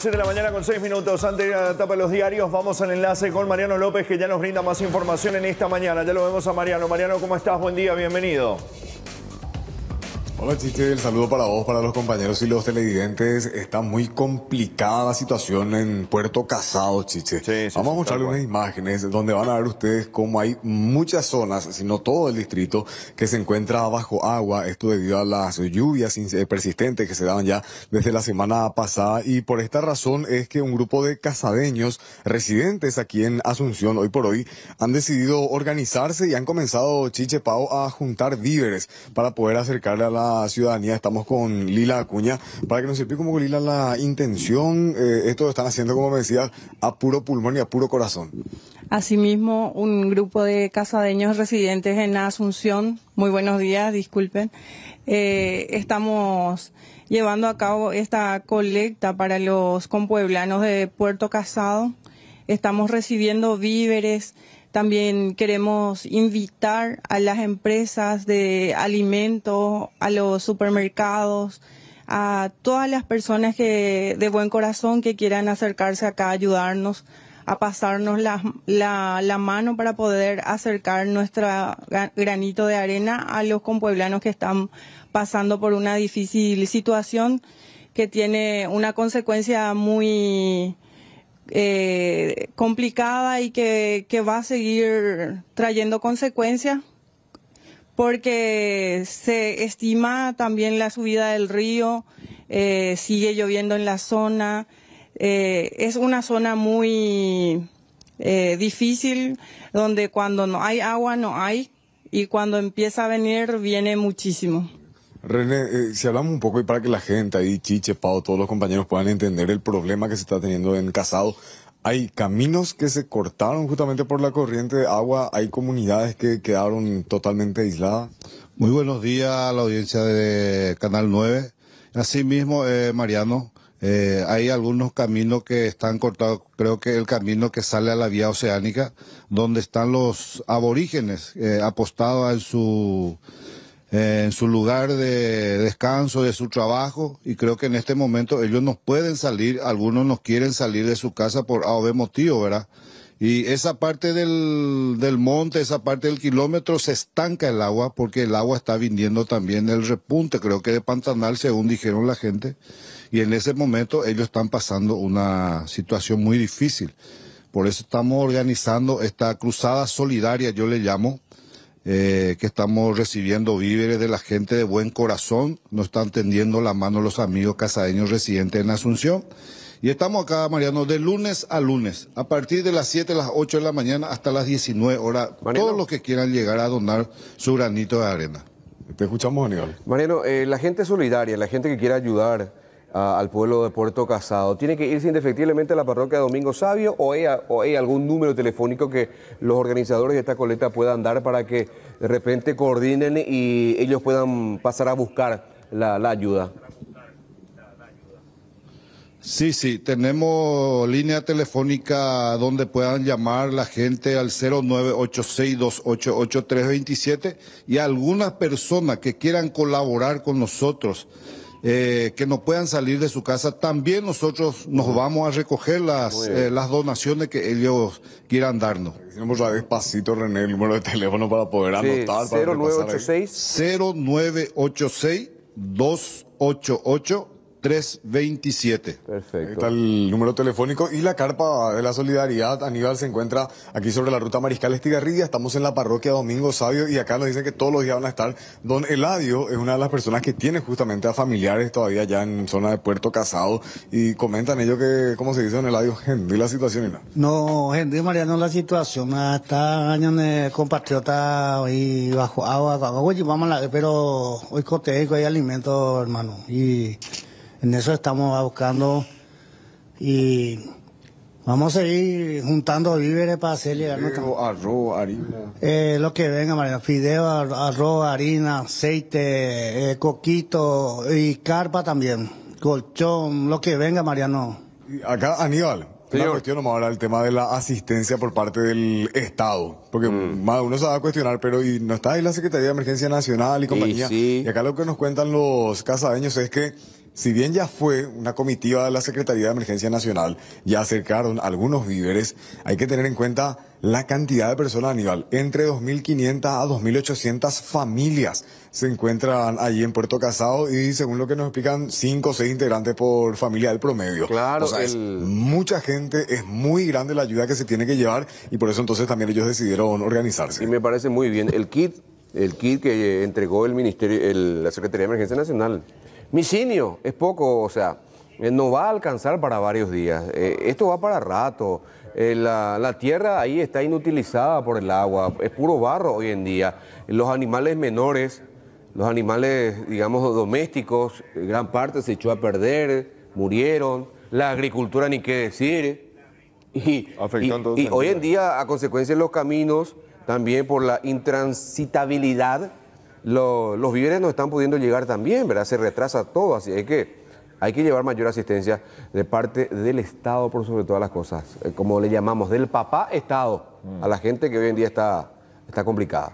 7 de la mañana con 6 minutos antes de la etapa de los diarios vamos al enlace con Mariano López que ya nos brinda más información en esta mañana. Ya lo vemos a Mariano. Mariano, ¿cómo estás? Buen día, bienvenido. Hola Chiche, el saludo para vos, para los compañeros y los televidentes. Está muy complicada la situación en Puerto Casado, Chiche. Vamos a mostrarles unas imágenes donde van a ver ustedes cómo hay muchas zonas, si no todo el distrito, que se encuentra bajo agua. Esto debido a las lluvias eh, persistentes que se daban ya desde la semana pasada. Y por esta razón es que un grupo de casadeños residentes aquí en Asunción, hoy por hoy, han decidido organizarse y han comenzado, Chiche Pau, a juntar víveres para poder acercarle a la ciudadanía. Estamos con Lila Acuña para que nos explique como Lila, la intención. Eh, esto lo están haciendo, como me decía a puro pulmón y a puro corazón. Asimismo, un grupo de casadeños residentes en Asunción, muy buenos días, disculpen, eh, estamos llevando a cabo esta colecta para los compueblanos de Puerto Casado. Estamos recibiendo víveres, también queremos invitar a las empresas de alimentos, a los supermercados, a todas las personas que de buen corazón que quieran acercarse acá ayudarnos a pasarnos la, la, la, mano para poder acercar nuestro granito de arena a los compueblanos que están pasando por una difícil situación que tiene una consecuencia muy eh, complicada y que, va a seguir trayendo consecuencias porque se estima también la subida del río, eh, sigue lloviendo en la zona, eh, es una zona muy difícil donde cuando no hay agua no hay y cuando empieza a venir viene muchísimo. René, eh, si hablamos un poco y para que la gente ahí, Chiche, Pau, todos los compañeros puedan entender el problema que se está teniendo en Casado, hay caminos que se cortaron justamente por la corriente de agua, hay comunidades que quedaron totalmente aisladas. Muy buenos días a la audiencia de Canal 9. Asimismo, eh, Mariano, eh, hay algunos caminos que están cortados, creo que el camino que sale a la vía oceánica, donde están los aborígenes apostados en su en su lugar de descanso, de su trabajo, y creo que en este momento ellos nos pueden salir, algunos nos quieren salir de su casa por A o B motivo, ¿verdad? Y esa parte del, del monte, esa parte del kilómetro, se estanca el agua porque el agua está viniendo también el repunte, creo que de Pantanal, según dijeron la gente. Y en ese momento ellos están pasando una situación muy difícil. Por eso estamos organizando esta cruzada solidaria, yo le llamo, eh, que estamos recibiendo víveres de la gente de buen corazón, nos están tendiendo la mano los amigos casadeños residentes en Asunción. Y estamos acá, Mariano, de lunes a lunes, a partir de las 7, las 8 de la mañana hasta las 19 horas, todos los que quieran llegar a donar su granito de arena. Te escuchamos, Aníbal. Mariano, eh, la gente solidaria, la gente que quiera ayudar, al pueblo de Puerto Casado. ¿Tiene que irse indefectiblemente a la parroquia de Domingo Sabio o hay, algún número telefónico que los organizadores de esta coleta puedan dar para que de repente coordinen y ellos puedan pasar a buscar la, la ayuda? Sí, sí, tenemos línea telefónica donde puedan llamar la gente al 0986288327 y algunas personas que quieran colaborar con nosotros eh, que no puedan salir de su casa. También nosotros nos vamos a recoger las, eh, las donaciones que ellos quieran darnos. Tenemos la despacito, René, el número de teléfono para poder anotar. 0986. 0986 288 327. Perfecto. está el número telefónico y la carpa de la solidaridad. Aníbal se encuentra aquí sobre la ruta Mariscal Estigarribia. Estamos en la parroquia Domingo Sabio y acá nos dicen que todos los días van a estar. Don Eladio es una de las personas que tiene justamente a familiares todavía ya en zona de Puerto Casado y comentan ellos que, ¿cómo se dice, Don Eladio? Gendí la situación. Y no, Gendí Mariano la situación. Ah, está años de compatriota y bajo agua, pero hoy cotejo hay alimento, hermano. Y en eso estamos buscando y vamos a ir juntando víveres para hacer llegar nuestro... Arroz, harina. Eh, lo que venga, Mariano, Fideo, arroz, harina, aceite, eh, coquito y carpa también. Colchón, lo que venga, Mariano. acá, Aníbal, la cuestión, cuestión ahora el tema de la asistencia por parte del Estado. Porque mm. uno se va a cuestionar, pero y no está ahí la Secretaría de Emergencia Nacional y compañía. Y acá lo que nos cuentan los casadeños es que si bien ya fue una comitiva de la Secretaría de Emergencia Nacional, ya acercaron algunos víveres, hay que tener en cuenta la cantidad de personas, Aníbal. Entre 2.500 a 2.800 familias se encuentran allí en Puerto Casado y según lo que nos explican, 5 o 6 integrantes por familia del promedio. Claro. O mucha gente, es muy grande la ayuda que se tiene que llevar y por eso entonces también ellos decidieron organizarse. Y me parece muy bien. El kit el kit que eh, entregó el ministerio, la Secretaría de Emergencia Nacional. Misinio, es poco, o sea, eh, no va a alcanzar para varios días. Eh, esto va para rato. Eh, la, tierra ahí está inutilizada por el agua, es puro barro hoy en día. Los animales menores, los animales, digamos, domésticos, gran parte se echó a perder, murieron. La agricultura ni qué decir. y hoy en día, a consecuencia de los caminos, también por la intransitabilidad, los víveres no están pudiendo llegar también, ¿verdad? Se retrasa todo, así que hay que llevar mayor asistencia de parte del Estado por sobre todas las cosas, eh, como le llamamos, del papá Estado, mm. a la gente que hoy en día está, está complicada.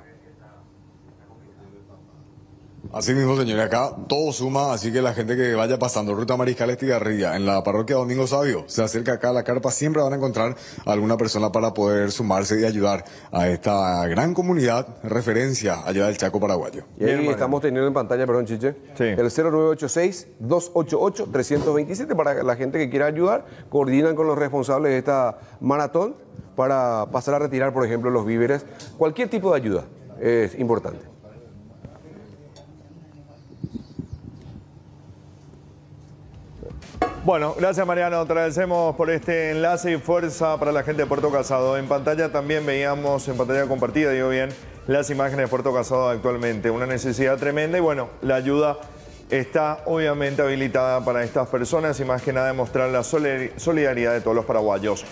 Así mismo, señores, acá todo suma, así que la gente que vaya pasando ruta Mariscal Estigarrilla en la parroquia Domingo Sabio, se acerca acá a la carpa, siempre van a encontrar alguna persona para poder sumarse y ayudar a esta gran comunidad, referencia allá del Chaco paraguayo. Y estamos teniendo en pantalla, perdón, Chiche, el 0986-288-327 para la gente que quiera ayudar, coordinan con los responsables de esta maratón para pasar a retirar, por ejemplo, los víveres, cualquier tipo de ayuda es importante. Bueno, gracias Mariano, agradecemos por este enlace y fuerza para la gente de Puerto Casado. En pantalla también veíamos, en pantalla compartida, digo bien, las imágenes de Puerto Casado actualmente. Una necesidad tremenda y bueno, la ayuda está obviamente habilitada para estas personas y más que nada demostrar la solidaridad de todos los paraguayos.